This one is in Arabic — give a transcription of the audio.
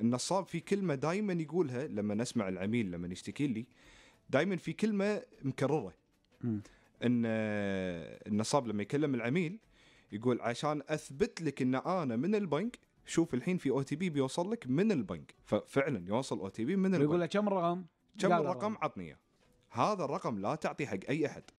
النصاب في كلمه دائما يقولها لما نسمع العميل لما يشتكي لي دائما في كلمه مكرره ان آه، النصاب لما يكلم العميل يقول عشان اثبت لك ان انا من البنك شوف الحين في او تي بي بيوصل لك من البنك ففعلا يوصل او تي بي من البنك يقول له كم رقم؟ كم الرقم عطني اياه هذا الرقم لا تعطي حق اي احد